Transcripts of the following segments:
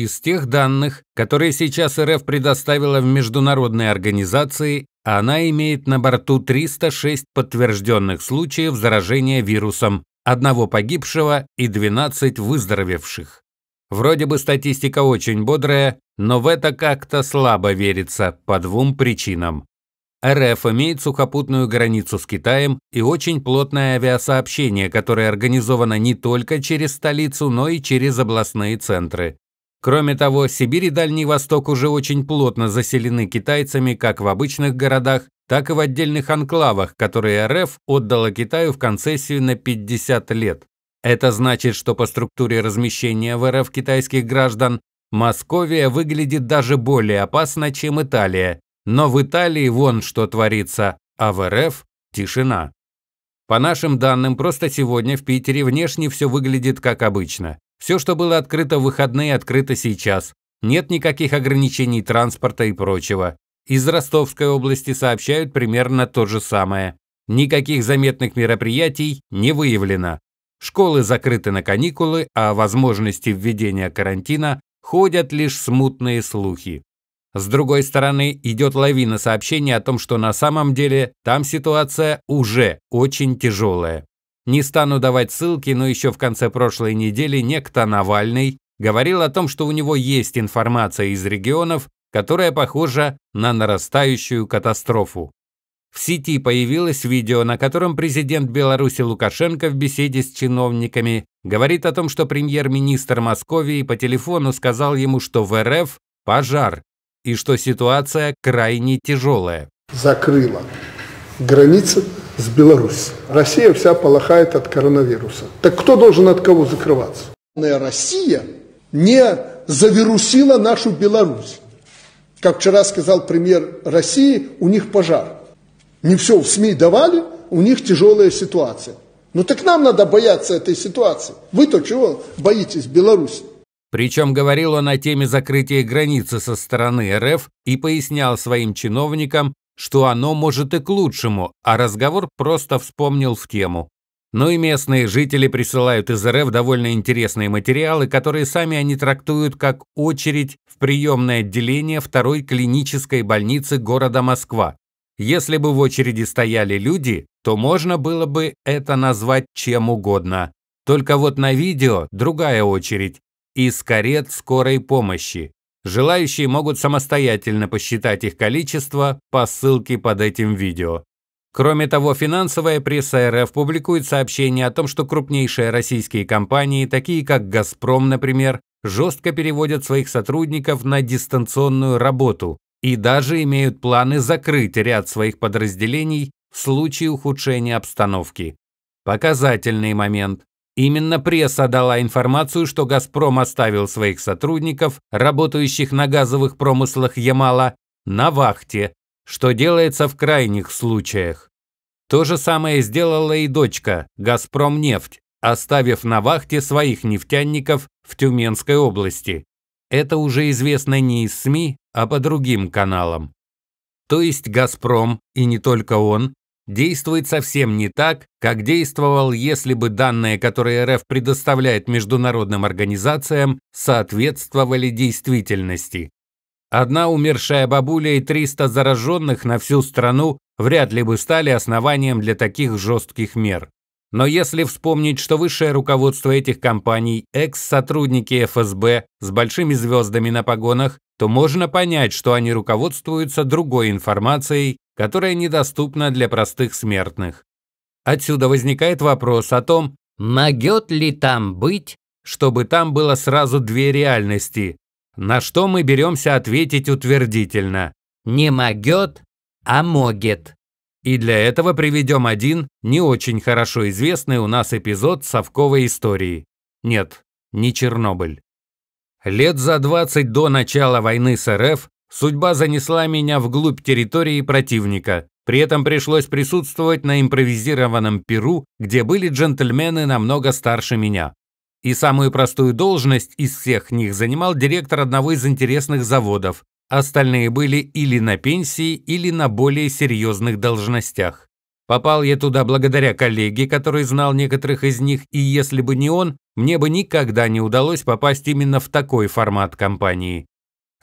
из тех данных, которые сейчас РФ предоставила в международной организации, она имеет на борту 306 подтвержденных случаев заражения вирусом, одного погибшего и 12 выздоровевших. Вроде бы статистика очень бодрая, но в это как-то слабо верится по двум причинам. РФ имеет сухопутную границу с Китаем и очень плотное авиасообщение, которое организовано не только через столицу, но и через областные центры. Кроме того, Сибирь и Дальний Восток уже очень плотно заселены китайцами как в обычных городах, так и в отдельных анклавах, которые РФ отдала Китаю в концессию на 50 лет. Это значит, что по структуре размещения в РФ китайских граждан Московия выглядит даже более опасно, чем Италия. Но в Италии вон что творится, а в РФ – тишина. По нашим данным, просто сегодня в Питере внешне все выглядит как обычно. Все, что было открыто в выходные, открыто сейчас. Нет никаких ограничений транспорта и прочего. Из Ростовской области сообщают примерно то же самое. Никаких заметных мероприятий не выявлено. Школы закрыты на каникулы, а о возможности введения карантина ходят лишь смутные слухи. С другой стороны, идет лавина сообщений о том, что на самом деле там ситуация уже очень тяжелая. Не стану давать ссылки, но еще в конце прошлой недели некто Навальный говорил о том, что у него есть информация из регионов, которая похожа на нарастающую катастрофу. В сети появилось видео, на котором президент Беларуси Лукашенко в беседе с чиновниками говорит о том, что премьер-министр Московии по телефону сказал ему, что в РФ пожар и что ситуация крайне тяжелая. Закрыла границы с Беларусь. Россия вся полохает от коронавируса. Так кто должен от кого закрываться? Россия не завирусила нашу Беларусь. Как вчера сказал премьер России, у них пожар. Не все в СМИ давали, у них тяжелая ситуация. Ну так нам надо бояться этой ситуации. Вы-то чего боитесь, Беларусь? Причем говорил он о теме закрытия границы со стороны РФ и пояснял своим чиновникам, что оно может и к лучшему, а разговор просто вспомнил в тему. Ну и местные жители присылают из РФ довольно интересные материалы, которые сами они трактуют как очередь в приемное отделение второй клинической больницы города Москва. Если бы в очереди стояли люди, то можно было бы это назвать чем угодно. Только вот на видео другая очередь. Из карет скорой помощи. Желающие могут самостоятельно посчитать их количество по ссылке под этим видео. Кроме того, финансовая пресса РФ публикует сообщения о том, что крупнейшие российские компании, такие как «Газпром», например, жестко переводят своих сотрудников на дистанционную работу и даже имеют планы закрыть ряд своих подразделений в случае ухудшения обстановки. Показательный момент. Именно пресса дала информацию, что «Газпром» оставил своих сотрудников, работающих на газовых промыслах Ямала, на вахте, что делается в крайних случаях. То же самое сделала и дочка «Газпромнефть», оставив на вахте своих нефтяников в Тюменской области. Это уже известно не из СМИ, а по другим каналам. То есть «Газпром», и не только он, действует совсем не так, как действовал, если бы данные, которые РФ предоставляет международным организациям, соответствовали действительности. Одна умершая бабуля и 300 зараженных на всю страну вряд ли бы стали основанием для таких жестких мер. Но если вспомнить, что высшее руководство этих компаний – экс-сотрудники ФСБ с большими звездами на погонах, то можно понять, что они руководствуются другой информацией которая недоступна для простых смертных. Отсюда возникает вопрос о том, могет ли там быть, чтобы там было сразу две реальности, на что мы беремся ответить утвердительно. Не могет, а могет. И для этого приведем один не очень хорошо известный у нас эпизод совковой истории. Нет, не Чернобыль. Лет за 20 до начала войны с РФ Судьба занесла меня вглубь территории противника. При этом пришлось присутствовать на импровизированном Перу, где были джентльмены намного старше меня. И самую простую должность из всех них занимал директор одного из интересных заводов. Остальные были или на пенсии, или на более серьезных должностях. Попал я туда благодаря коллеге, который знал некоторых из них, и если бы не он, мне бы никогда не удалось попасть именно в такой формат компании.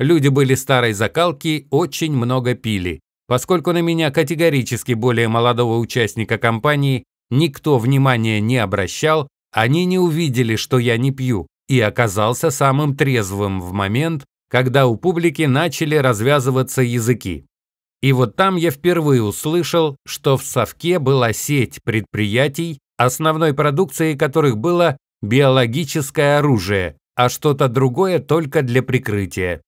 Люди были старой закалки, очень много пили. Поскольку на меня категорически более молодого участника компании никто внимания не обращал, они не увидели, что я не пью, и оказался самым трезвым в момент, когда у публики начали развязываться языки. И вот там я впервые услышал, что в совке была сеть предприятий, основной продукцией которых было биологическое оружие, а что-то другое только для прикрытия.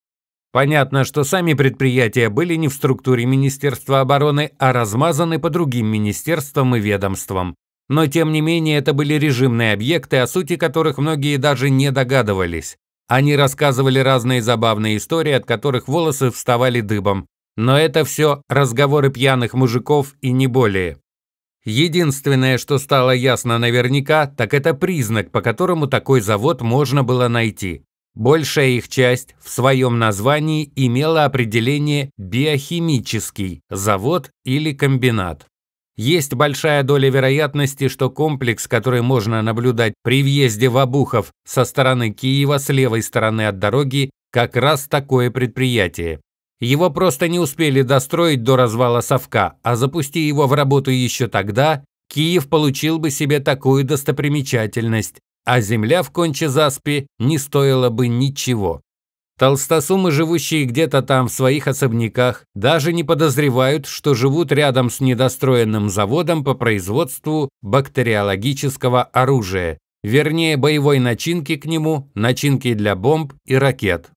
Понятно, что сами предприятия были не в структуре Министерства обороны, а размазаны по другим министерствам и ведомствам. Но тем не менее это были режимные объекты, о сути которых многие даже не догадывались. Они рассказывали разные забавные истории, от которых волосы вставали дыбом. Но это все разговоры пьяных мужиков и не более. Единственное, что стало ясно наверняка, так это признак, по которому такой завод можно было найти. Большая их часть в своем названии имела определение «биохимический», «завод» или «комбинат». Есть большая доля вероятности, что комплекс, который можно наблюдать при въезде в Обухов со стороны Киева с левой стороны от дороги, как раз такое предприятие. Его просто не успели достроить до развала совка, а запусти его в работу еще тогда, Киев получил бы себе такую достопримечательность, а земля в Конче-Заспе не стоила бы ничего. Толстосумы, живущие где-то там в своих особняках, даже не подозревают, что живут рядом с недостроенным заводом по производству бактериологического оружия, вернее боевой начинки к нему, начинки для бомб и ракет.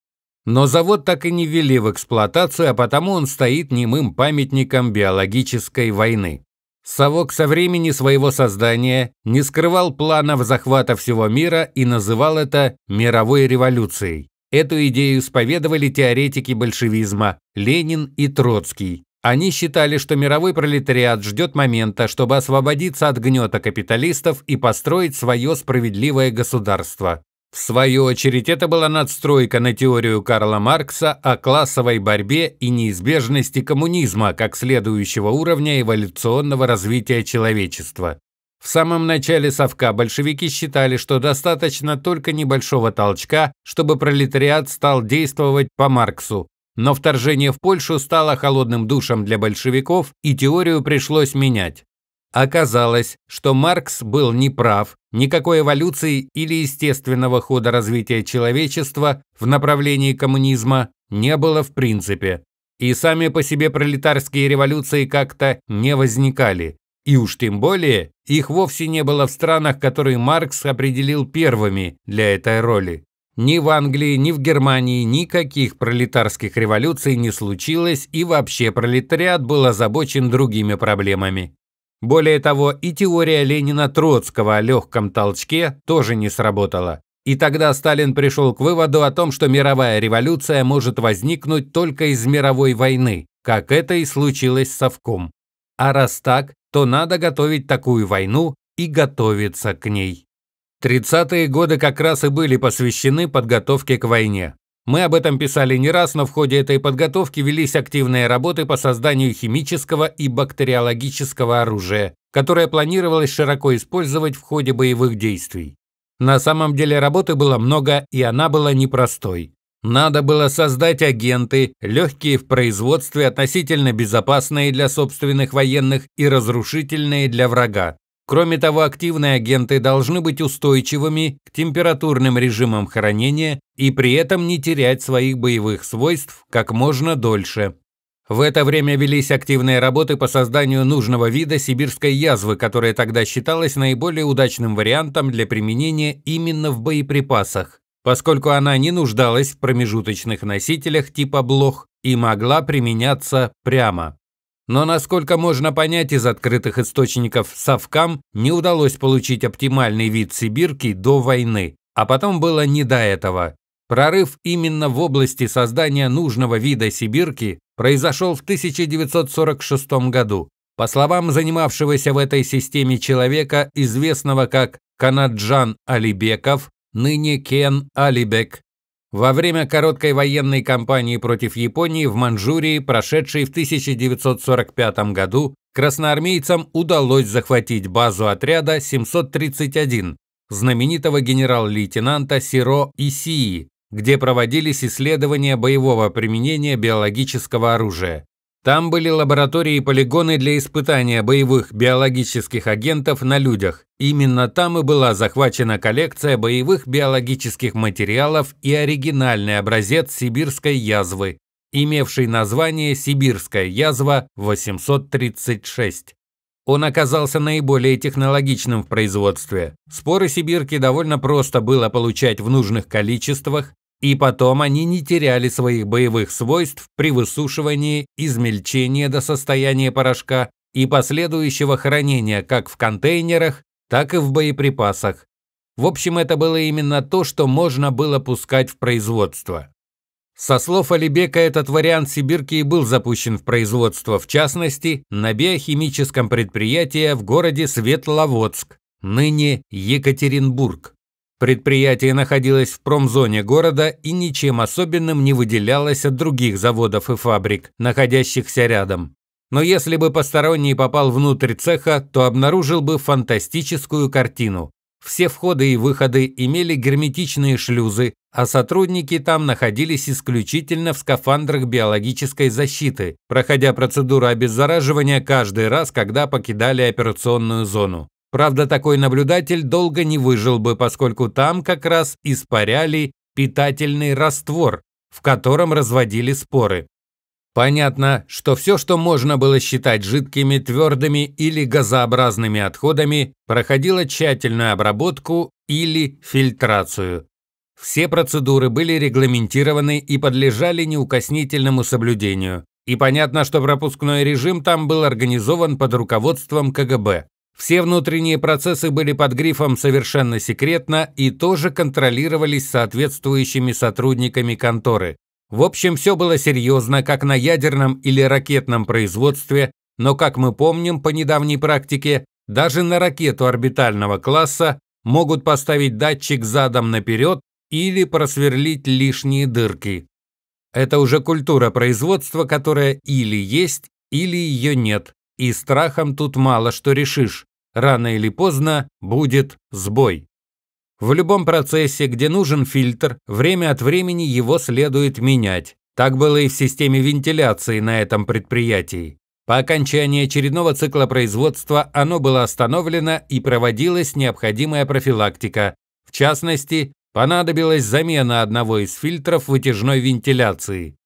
Но завод так и не ввели в эксплуатацию, а потому он стоит немым памятником биологической войны. Совок со времени своего создания не скрывал планов захвата всего мира и называл это «мировой революцией». Эту идею исповедовали теоретики большевизма Ленин и Троцкий. Они считали, что мировой пролетариат ждет момента, чтобы освободиться от гнета капиталистов и построить свое справедливое государство. В свою очередь, это была надстройка на теорию Карла Маркса о классовой борьбе и неизбежности коммунизма как следующего уровня эволюционного развития человечества. В самом начале совка большевики считали, что достаточно только небольшого толчка, чтобы пролетариат стал действовать по Марксу. Но вторжение в Польшу стало холодным душем для большевиков, и теорию пришлось менять. Оказалось, что Маркс был неправ, никакой эволюции или естественного хода развития человечества в направлении коммунизма не было в принципе. И сами по себе пролетарские революции как-то не возникали. И уж тем более их вовсе не было в странах, которые Маркс определил первыми для этой роли. Ни в Англии, ни в Германии никаких пролетарских революций не случилось, и вообще пролетариат был озабочен другими проблемами. Более того, и теория Ленина-Троцкого о легком толчке тоже не сработала. И тогда Сталин пришел к выводу о том, что мировая революция может возникнуть только из мировой войны, как это и случилось с Совком. А раз так, то надо готовить такую войну и готовиться к ней. 30-е годы как раз и были посвящены подготовке к войне. Мы об этом писали не раз, но в ходе этой подготовки велись активные работы по созданию химического и бактериологического оружия, которое планировалось широко использовать в ходе боевых действий. На самом деле работы было много, и она была непростой. Надо было создать агенты, легкие в производстве, относительно безопасные для собственных военных и разрушительные для врага. Кроме того, активные агенты должны быть устойчивыми к температурным режимам хранения и при этом не терять своих боевых свойств как можно дольше. В это время велись активные работы по созданию нужного вида сибирской язвы, которая тогда считалась наиболее удачным вариантом для применения именно в боеприпасах, поскольку она не нуждалась в промежуточных носителях типа блох и могла применяться прямо. Но, насколько можно понять из открытых источников, совкам не удалось получить оптимальный вид Сибирки до войны, а потом было не до этого. Прорыв именно в области создания нужного вида Сибирки произошел в 1946 году. По словам занимавшегося в этой системе человека, известного как Канаджан Алибеков, ныне Кен Алибек, во время короткой военной кампании против Японии в Манчжурии, прошедшей в 1945 году, красноармейцам удалось захватить базу отряда 731, знаменитого генерал-лейтенанта Сиро Исии, где проводились исследования боевого применения биологического оружия. Там были лаборатории и полигоны для испытания боевых биологических агентов на людях. Именно там и была захвачена коллекция боевых биологических материалов и оригинальный образец сибирской язвы, имевший название «Сибирская язва 836». Он оказался наиболее технологичным в производстве. Споры сибирки довольно просто было получать в нужных количествах, и потом они не теряли своих боевых свойств при высушивании, измельчении до состояния порошка и последующего хранения как в контейнерах, так и в боеприпасах. В общем, это было именно то, что можно было пускать в производство. Со слов Алибека, этот вариант Сибирки был запущен в производство, в частности, на биохимическом предприятии в городе Светловодск, ныне Екатеринбург. Предприятие находилось в промзоне города и ничем особенным не выделялось от других заводов и фабрик, находящихся рядом. Но если бы посторонний попал внутрь цеха, то обнаружил бы фантастическую картину. Все входы и выходы имели герметичные шлюзы, а сотрудники там находились исключительно в скафандрах биологической защиты, проходя процедуру обеззараживания каждый раз, когда покидали операционную зону. Правда, такой наблюдатель долго не выжил бы, поскольку там как раз испаряли питательный раствор, в котором разводили споры. Понятно, что все, что можно было считать жидкими, твердыми или газообразными отходами, проходило тщательную обработку или фильтрацию. Все процедуры были регламентированы и подлежали неукоснительному соблюдению. И понятно, что пропускной режим там был организован под руководством КГБ. Все внутренние процессы были под грифом «совершенно секретно» и тоже контролировались соответствующими сотрудниками конторы. В общем, все было серьезно, как на ядерном или ракетном производстве, но, как мы помним по недавней практике, даже на ракету орбитального класса могут поставить датчик задом наперед или просверлить лишние дырки. Это уже культура производства, которая или есть, или ее нет. И страхом тут мало что решишь. Рано или поздно будет сбой. В любом процессе, где нужен фильтр, время от времени его следует менять. Так было и в системе вентиляции на этом предприятии. По окончании очередного цикла производства оно было остановлено и проводилась необходимая профилактика. В частности, понадобилась замена одного из фильтров вытяжной вентиляции.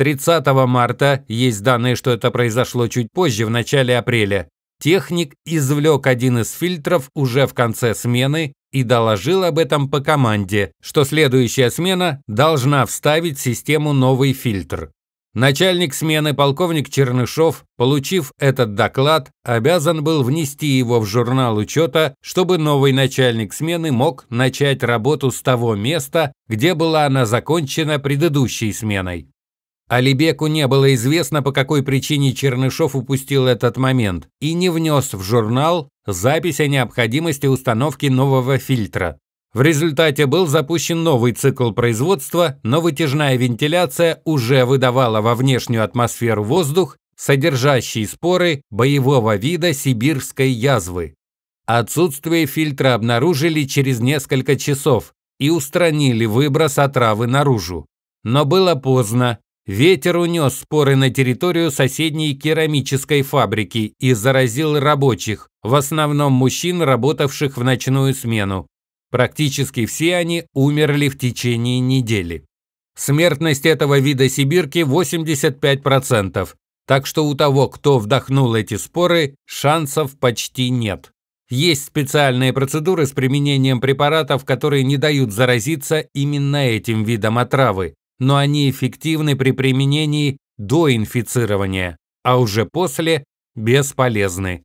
30 марта, есть данные, что это произошло чуть позже, в начале апреля, техник извлек один из фильтров уже в конце смены и доложил об этом по команде, что следующая смена должна вставить в систему новый фильтр. Начальник смены полковник Чернышов, получив этот доклад, обязан был внести его в журнал учета, чтобы новый начальник смены мог начать работу с того места, где была она закончена предыдущей сменой. Алибеку не было известно, по какой причине Чернышов упустил этот момент и не внес в журнал запись о необходимости установки нового фильтра. В результате был запущен новый цикл производства, но вытяжная вентиляция уже выдавала во внешнюю атмосферу воздух, содержащий споры боевого вида сибирской язвы. Отсутствие фильтра обнаружили через несколько часов и устранили выброс отравы наружу. Но было поздно, Ветер унес споры на территорию соседней керамической фабрики и заразил рабочих, в основном мужчин, работавших в ночную смену. Практически все они умерли в течение недели. Смертность этого вида сибирки 85%, так что у того, кто вдохнул эти споры, шансов почти нет. Есть специальные процедуры с применением препаратов, которые не дают заразиться именно этим видом отравы но они эффективны при применении до инфицирования, а уже после бесполезны.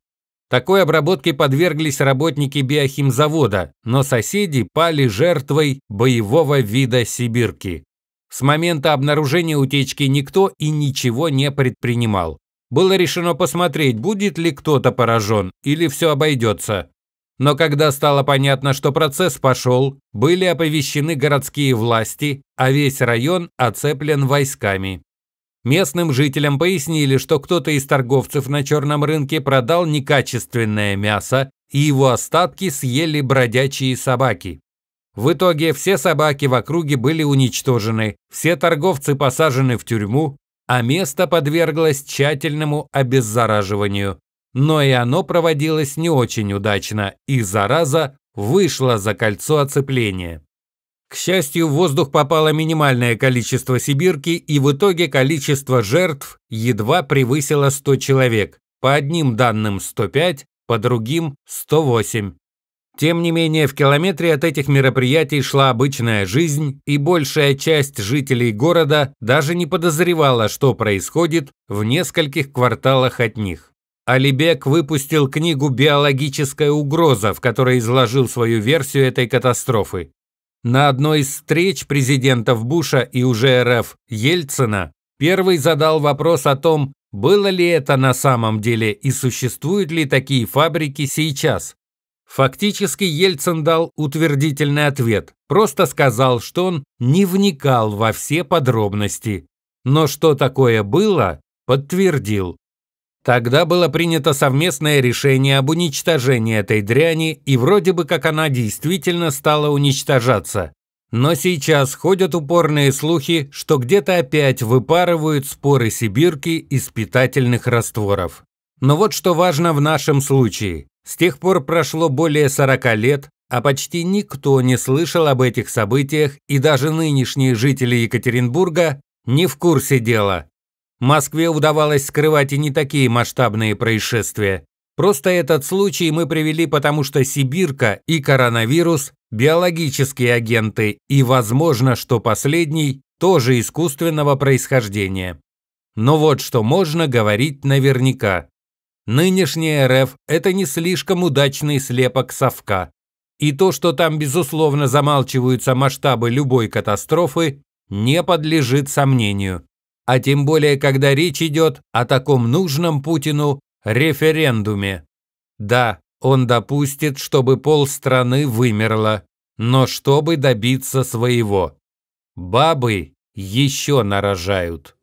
Такой обработке подверглись работники биохимзавода, но соседи пали жертвой боевого вида сибирки. С момента обнаружения утечки никто и ничего не предпринимал. Было решено посмотреть, будет ли кто-то поражен или все обойдется. Но когда стало понятно, что процесс пошел, были оповещены городские власти, а весь район оцеплен войсками. Местным жителям пояснили, что кто-то из торговцев на черном рынке продал некачественное мясо, и его остатки съели бродячие собаки. В итоге все собаки в округе были уничтожены, все торговцы посажены в тюрьму, а место подверглось тщательному обеззараживанию но и оно проводилось не очень удачно, и зараза вышла за кольцо оцепления. К счастью, в воздух попало минимальное количество сибирки, и в итоге количество жертв едва превысило 100 человек, по одним данным 105, по другим 108. Тем не менее, в километре от этих мероприятий шла обычная жизнь, и большая часть жителей города даже не подозревала, что происходит в нескольких кварталах от них. Алибек выпустил книгу «Биологическая угроза», в которой изложил свою версию этой катастрофы. На одной из встреч президентов Буша и уже РФ Ельцина первый задал вопрос о том, было ли это на самом деле и существуют ли такие фабрики сейчас. Фактически Ельцин дал утвердительный ответ, просто сказал, что он не вникал во все подробности. Но что такое было, подтвердил. Тогда было принято совместное решение об уничтожении этой дряни, и вроде бы как она действительно стала уничтожаться. Но сейчас ходят упорные слухи, что где-то опять выпарывают споры сибирки из питательных растворов. Но вот что важно в нашем случае. С тех пор прошло более 40 лет, а почти никто не слышал об этих событиях, и даже нынешние жители Екатеринбурга не в курсе дела. Москве удавалось скрывать и не такие масштабные происшествия. Просто этот случай мы привели, потому что Сибирка и коронавирус – биологические агенты, и возможно, что последний – тоже искусственного происхождения. Но вот что можно говорить наверняка. Нынешняя РФ – это не слишком удачный слепок совка. И то, что там, безусловно, замалчиваются масштабы любой катастрофы, не подлежит сомнению а тем более, когда речь идет о таком нужном Путину референдуме. Да, он допустит, чтобы полстраны вымерло, но чтобы добиться своего. Бабы еще нарожают.